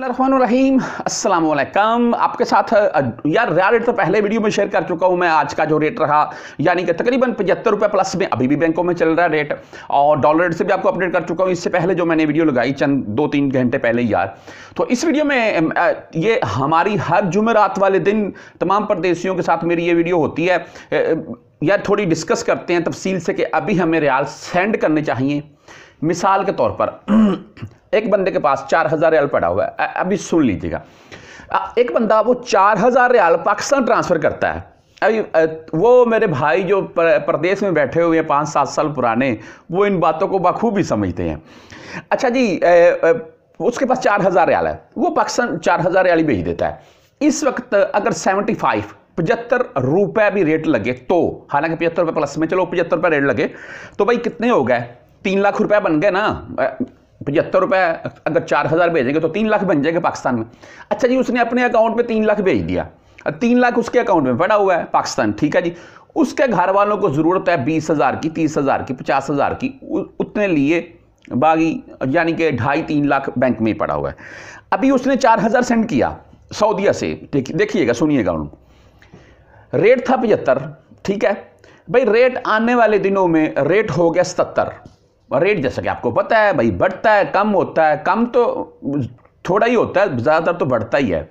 रहीम असल आपके साथ यार रिया रेट तो पहले वीडियो में शेयर कर चुका हूँ मैं आज का जो रेट रहा यानी कि तकरीबन पचहत्तर रुपये प्लस में अभी भी बैंकों में चल रहा है रेट और डॉलर रेट से भी आपको अपडेट कर चुका हूँ इससे पहले जो मैंने वीडियो लगाई चंद दो तीन घंटे पहले यार तो इस वीडियो में ये हमारी हर जुमेरात वाले दिन तमाम प्रदेशियों के साथ मेरी ये वीडियो होती है या थोड़ी डिस्कस करते हैं तफसील से कि अभी हमें रियाल सेंड करने चाहिए मिसाल के तौर पर एक बंदे के पास चार हज़ार रियाल पड़ा हुआ है अभी सुन लीजिएगा एक बंदा वो चार हज़ार रियाल पाकिस्तान ट्रांसफ़र करता है अभी वो मेरे भाई जो प्रदेश में बैठे हुए हैं पाँच सात साल पुराने वो इन बातों को बखूबी समझते हैं अच्छा जी उसके पास चार हज़ार रियाल है वो पाकिस्तान चार हज़ार रियाल भेज देता है इस वक्त अगर सेवेंटी फाइव पचहत्तर रुपए भी रेट लगे तो हालांकि पचहत्तर रुपये प्लस में चलो पचहत्तर रुपये रेट लगे तो भाई कितने हो गए तीन लाख रुपए बन गए ना पचहत्तर रुपए अगर चार हज़ार भेजेंगे तो तीन लाख बन जाएंगे पाकिस्तान में अच्छा जी उसने अपने अकाउंट में तीन लाख भेज दिया तीन लाख उसके अकाउंट में पड़ा हुआ है पाकिस्तान ठीक है जी उसके घर वालों को ज़रूरत है बीस हज़ार की तीस हज़ार की पचास हज़ार की उतने लिए बागी यानी कि ढाई तीन लाख बैंक में पड़ा हुआ है अभी उसने चार हज़ार सेंड किया सऊदिया से देखिएगा सुनिएगा उन रेट था पचहत्तर ठीक है भाई रेट आने वाले दिनों में रेट हो गया सतर रेट जैसा कि आपको पता है भाई बढ़ता है कम होता है कम तो थोड़ा ही होता है ज़्यादातर तो बढ़ता ही है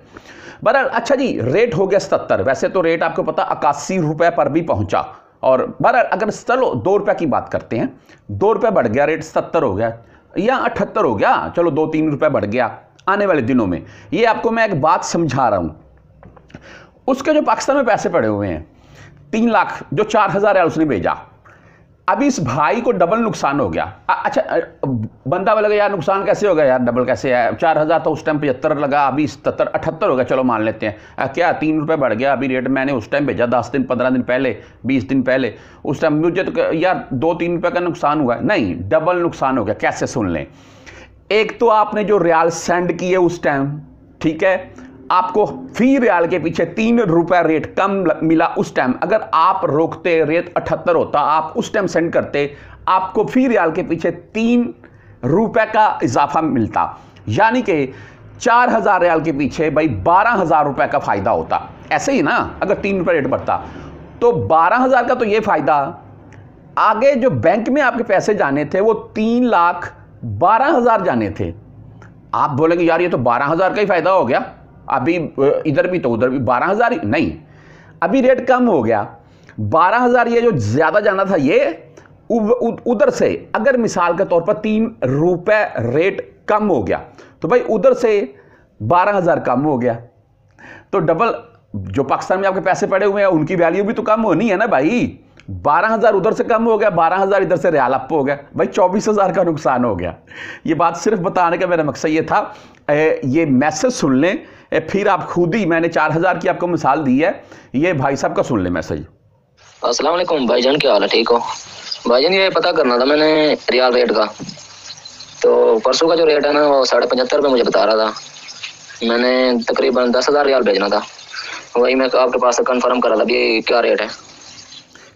बहरहाल अच्छा जी रेट हो गया सतर वैसे तो रेट आपको पता इक्यासी रुपये पर भी पहुंचा और बहरहाल अगर चलो दो रुपये की बात करते हैं दो रुपये बढ़ गया रेट सत्तर हो गया या अठहत्तर हो गया चलो दो तीन रुपये बढ़ गया आने वाले दिनों में ये आपको मैं एक बात समझा रहा हूँ उसके जो पाकिस्तान में पैसे पड़े हुए हैं तीन लाख जो चार हज़ार है उसने भेजा अब इस भाई को डबल नुकसान हो गया आ, अच्छा बंदा बोलेगा यार नुकसान कैसे हो गया यार डबल कैसे है चार हज़ार तो उस टाइम पचहत्तर लगा अभी सतर अठहत्तर हो गया चलो मान लेते हैं आ, क्या तीन रुपये बढ़ गया अभी रेट मैंने उस टाइम भेजा दस दिन पंद्रह दिन पहले बीस दिन पहले उस टाइम मुझे तो यार दो तीन रुपये का नुकसान हुआ नहीं डबल नुकसान हो गया कैसे सुन लें एक तो आपने जो रियाल सेंड किए उस टाइम ठीक है आपको फी रियाल के पीछे तीन रुपया रेट कम मिला उस टाइम अगर आप रोकते रेट अठहत्तर होता आप उस टाइम सेंड करते आपको फी रियाल के पीछे तीन रुपए का इजाफा मिलता यानी कि चार हज़ार रियाल के पीछे भाई बारह हज़ार रुपए का फ़ायदा होता ऐसे ही ना अगर तीन रुपये रेट बढ़ता तो बारह हज़ार का तो ये फ़ायदा आगे जो बैंक में आपके पैसे जाने थे वो तीन लाख बारह हज़ार जाने थे आप बोलेंगे यार ये तो बारह हज़ार का ही फ़ायदा हो गया अभी इधर भी तो उधर भी बारह हज़ार नहीं अभी रेट कम हो गया बारह हज़ार ये जो ज़्यादा जाना था ये उधर से अगर मिसाल के तौर पर तीन रुपए रेट कम हो गया तो भाई उधर से बारह हज़ार कम हो गया तो डबल जो पाकिस्तान में आपके पैसे पड़े हुए हैं उनकी वैल्यू भी तो कम होनी है ना भाई बारह हज़ार उधर से कम हो गया बारह हज़ार इधर से रियाल अप हो गया भाई चौबीस हज़ार का नुकसान हो गया ये बात सिर्फ बताने का मेरा मकसद ये था ए, ये मैसेज सुन लें ए, फिर आप खुद ही मैंने चार हजार की आपको मिसाल दी है ये भाई साहब का सुन ले मैसेज भाई जान क्या हाल है ठीक हो भाई जान ये पता करना था मैंने रियाल रेट का तो परसों का जो रेट है ना वो साढ़े पचहत्तर रुपये मुझे बता रहा था मैंने तकरीबन दस हज़ार रियाल भेजना था वही मैं आपके पास कंफर्म करा था अभी क्या रेट है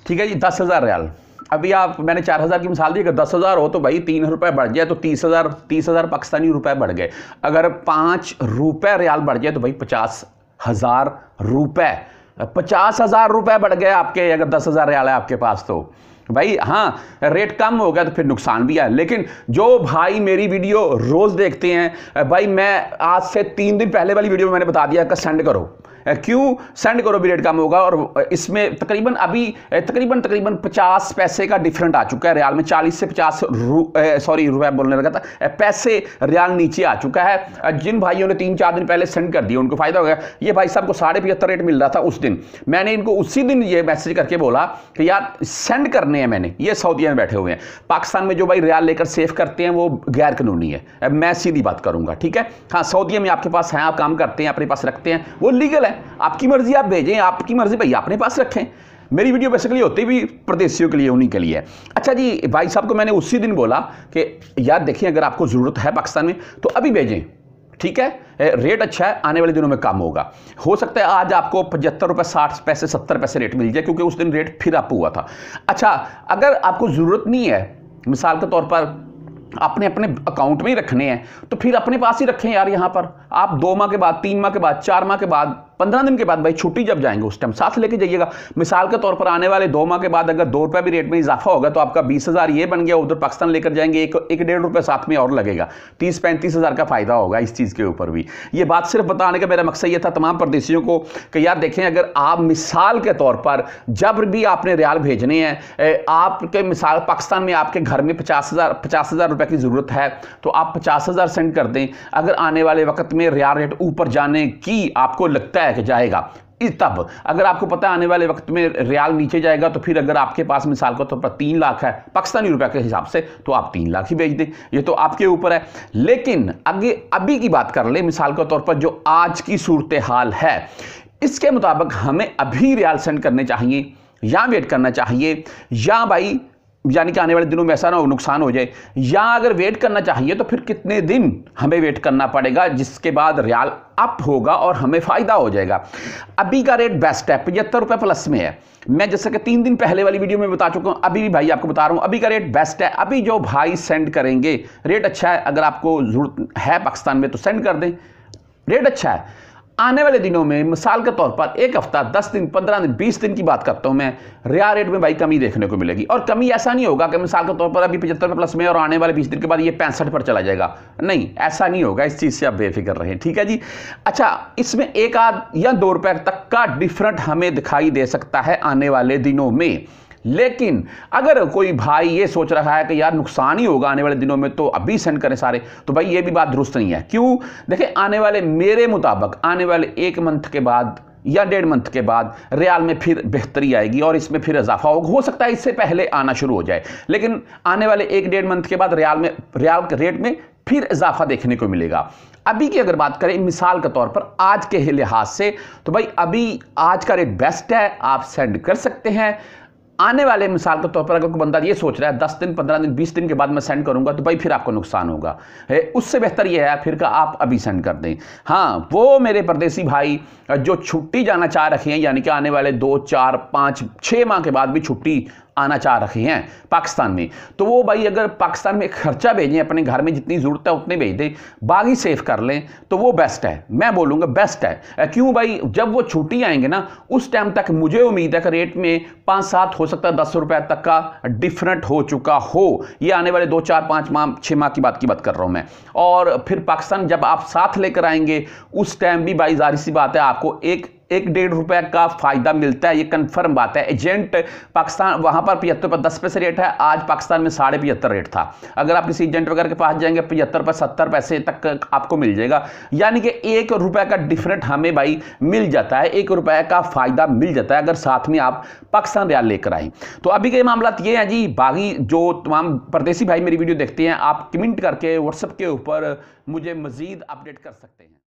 ठीक है जी दस हज़ार रियाल अभी आप मैंने चार हज़ार की मिसाल दी अगर दस हज़ार हो तो भाई तीन रुपये बढ़ जाए तो तीस हज़ार तीस हज़ार पाकिस्तानी रुपए बढ़ गए अगर पाँच रुपये रियाल बढ़ जाए तो भाई पचास हज़ार रुपये पचास हज़ार रुपये बढ़ गए आपके अगर दस हज़ार रियाल है आपके पास तो भाई हाँ रेट कम हो गया तो फिर नुकसान भी है लेकिन जो भाई मेरी वीडियो रोज़ देखते हैं भाई मैं आज से तीन दिन पहले वाली वीडियो में मैंने बता दिया कि सेंड करो क्यों सेंड करो भी रेट कम होगा और इसमें तकरीबन अभी तकरीबन तकरीबन पचास पैसे का डिफरेंट आ चुका है रियाल में चालीस से पचास रू सॉरी रुपए बोलने लगा था पैसे रियाल नीचे आ चुका है जिन भाइयों ने तीन चार दिन पहले सेंड कर दिया उनको फ़ायदा हो गया ये भाई साहब को साढ़े पिहत्तर रेट मिल रहा था उस दिन मैंने इनको उसी दिन ये मैसेज करके बोला कि यार सेंड करने हैं मैंने ये सऊदिया में बैठे हुए हैं पाकिस्तान में जो भाई रियाल लेकर सेफ करते हैं वो गैर कानूनी है मैं सीधी बात करूंगा ठीक है हाँ सऊदिया में आपके पास हैं आप काम करते हैं अपने पास रखते हैं वो लीगल है है आपकी मर्जी आप भेजें आपकी मर्जी भाई अपने पास रखें मेरी वीडियो बेसिकली होती भी प्रदेशियों के लिए उन्हीं के लिए है अच्छा जी भाई साहब को मैंने उसी दिन बोला कि यार देखिए अगर आपको ज़रूरत है पाकिस्तान में तो अभी भेजें ठीक है रेट अच्छा है आने वाले दिनों में कम होगा हो सकता है आज आपको पचहत्तर रुपये साठ पैसे सत्तर पैसे रेट मिल जाए क्योंकि उस दिन रेट फिर आप हुआ था अच्छा अगर आपको ज़रूरत नहीं है मिसाल के तौर पर अपने अपने अकाउंट में ही रखने हैं तो फिर अपने पास ही रखें यार यहाँ पर आप दो माह के बाद तीन माह के बाद चार माह के बाद पंद्रह दिन के बाद भाई छुट्टी जब जाएंगे उस टाइम साथ लेके जाइएगा मिसाल के तौर पर आने वाले दो माह के बाद अगर दो रुपये भी रेट में इजाफा होगा तो आपका बीस हज़ार ये बन गया उधर पाकिस्तान लेकर जाएंगे एक एक डेढ़ रुपये साथ में और लगेगा तीस पैंतीस हज़ार का फ़ायदा होगा इस चीज़ के ऊपर भी ये बात सिर्फ बताने का मेरा मकसद ये था तमाम परदेशियों को कि यार देखें अगर आप मिसाल के तौर पर जब भी आपने रियाल भेजने हैं आपके मिसाल पाकिस्तान में आपके घर में पचास हज़ार पचास हज़ार रुपये की ज़रूरत है तो आप पचास हज़ार सेंड कर दें अगर आने वाले वक्त में रियाल रेट ऊपर जाने की आपको लगता है बैक जाएगा तब अगर आपको पता है आने वाले वक्त में रियाल नीचे जाएगा तो फिर अगर आपके पास मिसाल का तौर तो पर तीन लाख है पाकिस्तानी रुपया के हिसाब से तो आप तीन लाख ही भेज दें ये तो आपके ऊपर है लेकिन आगे अभी की बात कर ले मिसाल के तौर पर जो आज की सूरत हाल है इसके मुताबिक हमें अभी रियाल सेंड करने चाहिए या वेट करना चाहिए या भाई यानी कि आने वाले दिनों में ऐसा ना हो नुकसान हो जाए या अगर वेट करना चाहिए तो फिर कितने दिन हमें वेट करना पड़ेगा जिसके बाद रियाल अप होगा और हमें फ़ायदा हो जाएगा अभी का रेट बेस्ट है पचहत्तर रुपये प्लस में है मैं जैसे कि तीन दिन पहले वाली वीडियो में बता चुका हूँ अभी भी भाई आपको बता रहा हूँ अभी का रेट बेस्ट है अभी जो भाई सेंड करेंगे रेट अच्छा है अगर आपको ज़रूरत है पाकिस्तान में तो सेंड कर दें रेट अच्छा है आने वाले दिनों में मिसाल के तौर पर एक हफ्ता दस दिन पंद्रह दिन बीस दिन की बात करता हूं मैं रिया रेट में भाई कमी देखने को मिलेगी और कमी ऐसा नहीं होगा कि मिसाल के तौर पर अभी पचहत्तर प्लस में और आने वाले बीस दिन के बाद ये पैंसठ पर चला जाएगा नहीं ऐसा नहीं होगा इस चीज़ से आप बेफिक्र रहें ठीक है जी अच्छा इसमें एक आध या दो रुपए तक का डिफरेंट हमें दिखाई दे सकता है आने वाले दिनों में लेकिन अगर कोई भाई ये सोच रहा है कि यार नुकसान ही होगा आने वाले दिनों में तो अभी सेंड करें सारे तो भाई ये भी बात दुरुस्त नहीं है क्यों देखिए आने वाले मेरे मुताबिक आने वाले एक मंथ के बाद या डेढ़ मंथ के बाद रियाल में फिर बेहतरी आएगी और इसमें फिर इजाफा होगा हो सकता है इससे पहले आना शुरू हो जाए लेकिन आने वाले एक डेढ़ मंथ के बाद रियाल में रियाल के रेट में फिर इजाफा देखने को मिलेगा अभी की अगर बात करें मिसाल के तौर पर आज के लिहाज से तो भाई अभी आज का रेट बेस्ट है आप सेंड कर सकते हैं आने वाले मिसाल के तौर पर अगर कोई बंदा ये सोच रहा है दस दिन पंद्रह दिन बीस दिन के बाद मैं सेंड करूंगा तो भाई फिर आपको नुकसान होगा उससे बेहतर यह है फिर का आप अभी सेंड कर दें हाँ वो मेरे परदेसी भाई जो छुट्टी जाना चाह रखे हैं यानी कि आने वाले दो चार पाँच छः माह के बाद भी छुट्टी आना चाह रखे हैं पाकिस्तान में तो वो भाई अगर पाकिस्तान में खर्चा भेजें अपने घर में जितनी ज़रूरत है उतनी भेज दें बागी सेफ कर लें तो वो बेस्ट है मैं बोलूँगा बेस्ट है क्यों भाई जब वो छुट्टी आएंगे ना उस टाइम तक मुझे उम्मीद है कि रेट में पाँच सात हो सकता है दस रुपये तक का डिफरेंट हो चुका हो ये आने वाले दो चार पाँच माह छः माह की बात की बात कर रहा हूँ मैं और फिर पाकिस्तान जब आप साथ लेकर आएंगे उस टाइम भी भाई जाहिर सी बात है आपको एक एक डेढ़ रुपये का फ़ायदा मिलता है ये कन्फर्म बात है एजेंट पाकिस्तान वहाँ पर पिहत्तर पर दस पैसे रेट है आज पाकिस्तान में साढ़े पिहत्तर रेट था अगर आप किसी एजेंट वगैरह के पास जाएंगे पिहत्तर पर सत्तर पैसे तक आपको मिल जाएगा यानी कि एक रुपये का डिफरेंट हमें भाई मिल जाता है एक रुपये का फ़ायदा मिल जाता है अगर साथ में आप पाकिस्तान रियाल लेकर आए तो अभी के मामला ये हैं जी बाकी जो तमाम परदेसी भाई मेरी वीडियो देखते हैं आप कमेंट करके व्हाट्सएप के ऊपर मुझे मज़ीद अपडेट कर सकते हैं